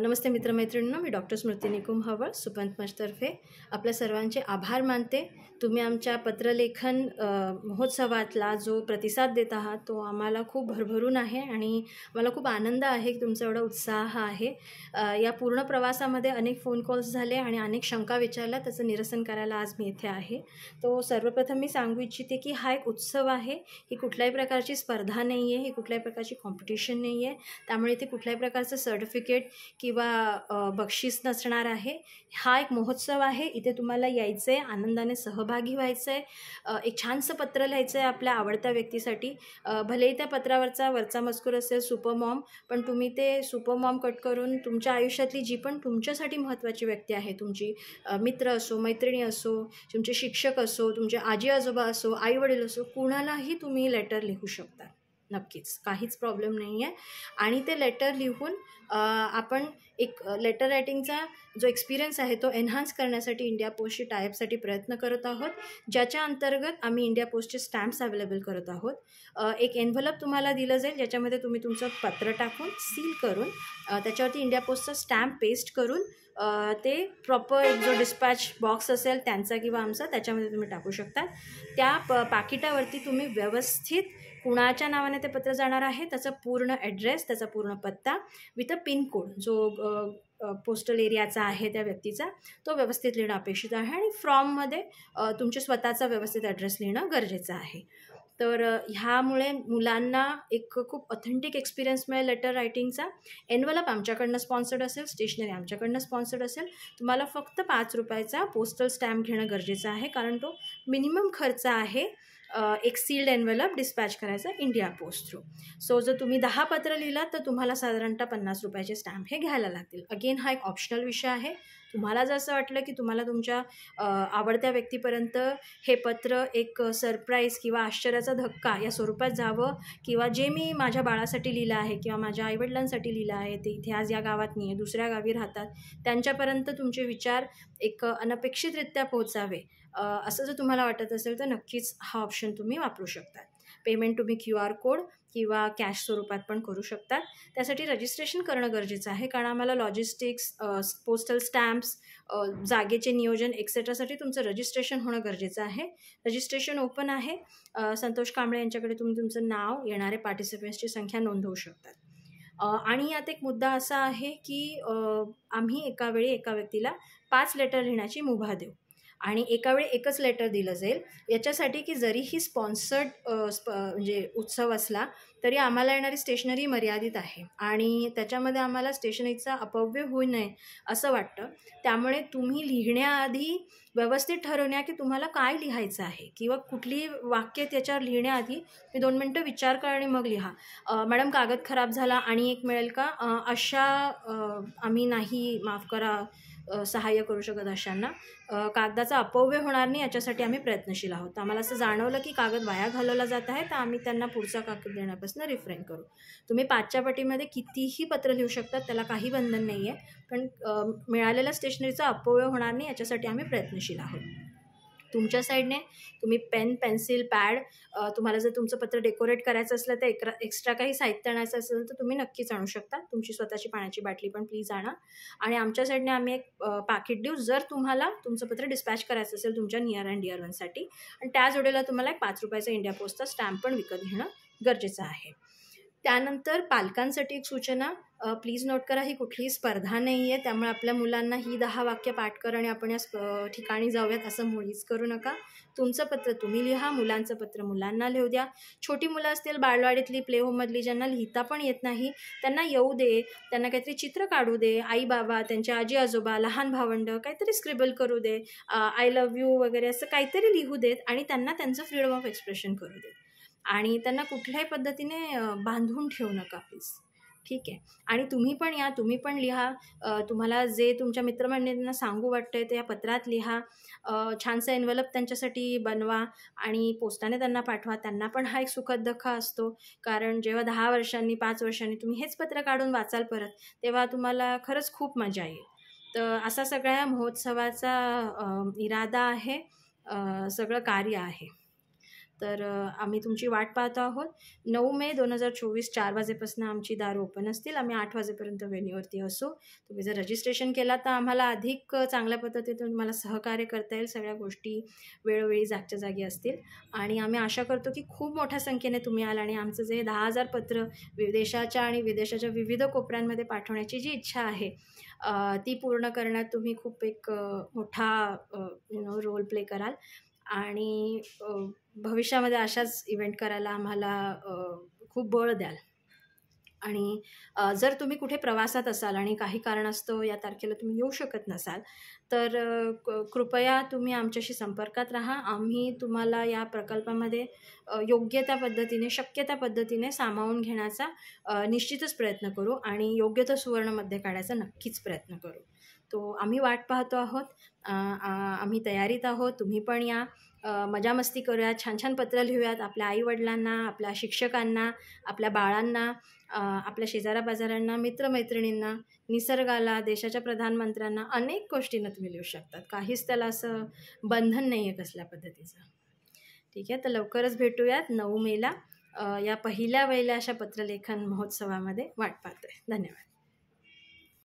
नमस्ते मित्रमैत्रिणींना मी डॉक्टर स्मृती निकुम हवळ सुपंत मशतर्फे आपल्या सर्वांचे आभार मानते तुम्ही आमच्या पत्रलेखन महोत्सवातला जो प्रतिसाद देत आहात तो आम्हाला खूप भरभरून आहे आणि मला खूप आनंद आहे की तुमचा एवढा उत्साह आहे या पूर्ण प्रवासामध्ये अनेक फोन कॉल्स झाले आणि अनेक शंका विचारल्या त्याचं निरसन करायला आज मी इथे आहे तो सर्वप्रथम मी सांगू इच्छिते की हा एक उत्सव आहे ही कुठल्याही प्रकारची स्पर्धा नाही आहे ही कुठल्याही प्रकारची कॉम्पिटिशन नाही आहे त्यामुळे इथे कुठल्याही प्रकारचं सर्टिफिकेट किंवा बक्षीस नसणार आहे हा एक महोत्सव आहे इथे तुम्हाला यायचं आहे आनंदाने सहभागी व्हायचं आहे एक छानसं पत्र लिहायचं आहे आपल्या आवडत्या व्यक्तीसाठी भलेही त्या पत्रावरचा वरचा मजकूर असेल सुपरमॉम पण तुम्ही ते सुपरमॉम कट करून तुमच्या आयुष्यातली जी पण तुमच्यासाठी महत्त्वाची व्यक्ती आहे तुमची मित्र असो मैत्रिणी असो तुमचे शिक्षक असो तुमचे आजी आजोबा असो आई वडील असो कुणालाही तुम्ही लेटर लिहू शकता नक्कीच काहीच प्रॉब्लेम नाही आहे आणि ते लेटर लिहून आपण एक लेटर रायटिंगचा जो एक्सपिरियन्स आहे तो एन्हान्स करण्यासाठी इंडिया पोस्टशी टायअपसाठी प्रयत्न करत आहोत ज्याच्या अंतर्गत आम्ही इंडिया पोस्टचे स्टॅम्प्स अवेलेबल करत आहोत एक एन्व्हलप तुम्हाला दिलं जाईल ज्याच्यामध्ये तुम्ही तुमचं पत्र टाकून सील करून त्याच्यावरती इंडिया पोस्टचा स्टॅम्प पेस्ट करून ते प्रॉपर जो डिस्पॅच बॉक्स असेल त्यांचा किंवा आमचा त्याच्यामध्ये तुम्ही टाकू शकता त्या प पाकिटावरती तुम्ही व्यवस्थित कुणाच्या नावाने ते पत्र जाणार आहे त्याचा पूर्ण ॲड्रेस त्याचा पूर्ण पत्ता विथ अ पिनकोड जो पोस्टल एरियाचा आहे त्या व्यक्तीचा तो व्यवस्थित लिहिणं अपेक्षित आहे आणि फ्रॉममध्ये तुमच्या स्वतःचा व्यवस्थित ॲड्रेस लिहिणं गरजेचं आहे तर ह्यामुळे मुलांना एक खूप ऑथेंटिक एक्सपिरियन्स मिळेल लेटर रायटिंगचा एनवलप आमच्याकडनं स्पॉन्सर्ड असेल स्टेशनरी आमच्याकडनं स्पॉन्सर्ड असेल तुम्हाला फक्त पाच रुपयाचा पोस्टल स्टॅम्प घेणं गरजेचं आहे कारण तो मिनिमम खर्च आहे एक सील्ड एनवेलप डिस्पॅच करायचं इंडिया पोस्ट थ्रू सो जर तुम्ही दहा पत्र लिहिलात तर तुम्हाला साधारणतः पन्नास रुपयाचे स्टॅम्प हे घ्यायला लागतील अगेन हा एक ऑप्शनल विषय आहे तुम्हाला जर असं वाटलं की तुम्हाला तुमच्या आवडत्या व्यक्तीपर्यंत हे पत्र एक सरप्राईज किंवा आश्चर्याचा धक्का या स्वरूपात जावं किंवा जे मी माझ्या बाळासाठी लिहिलं आहे किंवा माझ्या आईवडिलांसाठी लिहिलं आहे ते इथे आज या गावात नाही आहे दुसऱ्या गावी राहतात त्यांच्यापर्यंत तुमचे विचार एक अनपेक्षितरित्या पोहोचावे असं जर तुम्हाला वाटत असेल तर नक्कीच हा ऑप्शन तुम्ही वापरू शकता पेमेंट तुम्ही क्यू आर कोड किंवा कॅश स्वरूपात पण करू शकतात त्यासाठी रजिस्ट्रेशन करणं गरजेचं आहे कारण आम्हाला लॉजिस्टिक्स पोस्टल स्टॅम्प्स जागेचे नियोजन एक्सेट्रासाठी तुमचं रजिस्ट्रेशन होणं गरजेचं आहे रजिस्ट्रेशन ओपन आहे संतोष कांबळे यांच्याकडे तुम्ही तुमचं नाव येणारे पार्टिसिपेंट्सची संख्या नोंदवू शकतात आणि यात एक मुद्दा असा आहे की आम्ही एका वेळी एका व्यक्तीला पाच लेटर लिहिण्याची मुभा देऊ आणि एकावेळी एकच लेटर दिलं जाईल याच्यासाठी की जरी ही स्पॉन्सर्ड म्हणजे उत्सव असला तरी आम्हाला येणारी स्टेशनरी मर्यादित आहे आणि त्याच्यामध्ये आम्हाला स्टेशनरीचा अपव्य होऊ नये असं वाटतं त्यामुळे तुम्ही लिहिण्याआधी व्यवस्थित ठरवण्या की तुम्हाला काय लिहायचं आहे किंवा कुठली वाक्य त्याच्यावर लिहिण्याआधी मी दोन मिनटं विचार करा आणि मग लिहा मॅडम कागद खराब झाला आणि एक मिळेल का अशा आम्ही नाही माफ करा सहाय्य करू शकत अशांना कागदाचा अपव्य होणार नाही याच्यासाठी आम्ही प्रयत्नशील आहोत आम्हाला असं जाणवलं की कागद वाया घालवला जात आहे तर आम्ही त्यांना पुढचा कागद देण्यापासून रिफ्रेन करू तुम्ही पाचच्या पटीमध्ये कितीही पत्र लिहू शकतात त्याला काही बंधन नाही आहे पण मिळालेल्या स्टेशनरीचा अपव्य होणार नाही याच्यासाठी आम्ही प्रयत्नशील आहोत तुमच्या साईडने तुम्ही पेन पेन्सिल पॅड तुम्हाला जर तुमचं पत्र डेकोरेट करायचं असलं तर एकरा एक्स्ट्रा काही साहित्य आणायचं असेल तर तुम्ही नक्कीच आणू शकता तुमची स्वतःची पाण्याची बाटली पण प्लीज आणा आणि आमच्या साईडने आम्ही एक पाकिट देऊ जर तुम्हाला तुमचं पत्र डिस्पॅच करायचं असेल तुमच्या नियर अँड डिअर वनसाठी आणि त्या जोडीला तुम्हाला एक पाच रुपयाचा इंडिया पोस्टचा स्टॅम्प पण विकत घेणं गरजेचं आहे त्यानंतर पालकांसाठी एक सूचना प्लीज नोट करा ही कुठलीही स्पर्धा नाही आहे त्यामुळे आपल्या मुलांना ही दहा वाक्य पाठ कर आणि आपण या ठिकाणी जाऊयात असं मुळीच करू नका तुमचं पत्र तुम्ही लिहा मुलांचं पत्र मुलांना लिहू द्या छोटी मुलं असतील बालवाडीतली प्लेहोमधली ज्यांना लिहिता पण येत नाही त्यांना येऊ दे त्यांना काहीतरी चित्र काढू दे आई बाबा त्यांच्या आजी आजोबा लहान भावंड काहीतरी स्क्रिबल करू दे आय लव्ह यू वगैरे असं काहीतरी लिहू देत आणि त्यांना त्यांचं फ्रीडम ऑफ एक्सप्रेशन करू देत आणि त्यांना कुठल्याही पद्धतीने बांधून ठेवू नका प्लीज ठीक आहे आणि तुम्ही पण या तुम्ही पण लिहा तुम्हाला जे तुमच्या मित्रमंडळींना सांगू वाटतं ते या पत्रात लिहा छानसं एनव्हलप त्यांच्यासाठी बनवा आणि पोस्टाने त्यांना पाठवा त्यांना पण हा एक सुखद धक्का असतो कारण जेव्हा दहा वर्षांनी पाच वर्षांनी तुम्ही हेच पत्र काढून वाचाल परत तेव्हा तुम्हाला खरंच खूप मजा येईल तर असा सगळ्या महोत्सवाचा इरादा आहे सगळं कार्य आहे तर आम्ही तुमची वाट पाहतो आहोत नऊ मे दोन हजार चोवीस चार वाजेपासून आमची दार ओपन असतील आम्ही आठ वाजेपर्यंत वेन्यूवरती असू तुम्ही जर रजिस्ट्रेशन केला तर आम्हाला अधिक चांगल्या पद्धतीतून तुम्हाला सहकार्य करता येईल सगळ्या गोष्टी वेळोवेळी जागच्या जागी असतील आणि आम्ही आशा करतो की खूप मोठ्या संख्येने तुम्ही आला आणि आमचं जे दहा हजार पत्र विदेशाच्या आणि विदेशाच्या विविध कोपऱ्यांमध्ये पाठवण्याची जी इच्छा आहे ती पूर्ण करण्यात तुम्ही खूप एक मोठा नो रोल प्ले कराल आणि भविष्यामध्ये अशाच इव्हेंट करायला आम्हाला खूप बळ द्याल आणि जर तुम्ही कुठे प्रवासात असाल आणि काही कारणास्तव या तारखेला तुम्ही येऊ शकत नसाल तर कृपया तुम्ही आमच्याशी संपर्कात राहा आम्ही तुम्हाला या प्रकल्पामध्ये योग्य त्या पद्धतीने शक्य त्या पद्धतीने सामावून घेण्याचा निश्चितच प्रयत्न करू आणि योग्य तो सुवर्णमध्ये काढायचा नक्कीच प्रयत्न करू तो आम्ही वाट पाहतो आहोत आम्ही तयारीत आहोत तुम्ही पण या मजा मस्ती करूयात छान छान पत्र लिहूयात आपल्या आईवडिलांना आपल्या शिक्षकांना आपल्या बाळांना आपल्या शेजाराबाजारांना मित्रमैत्रिणींना निसर्गाला देशाच्या प्रधानमंत्र्यांना अनेक गोष्टींना तुम्ही लिहू शकतात काहीच त्याला असं बंधन नाही आहे कसल्या पद्धतीचं ठीक आहे तर लवकरच भेटूयात नऊ मेला या पहिल्या वेळेला अशा पत्रलेखन महोत्सवामध्ये वाट पाहतोय धन्यवाद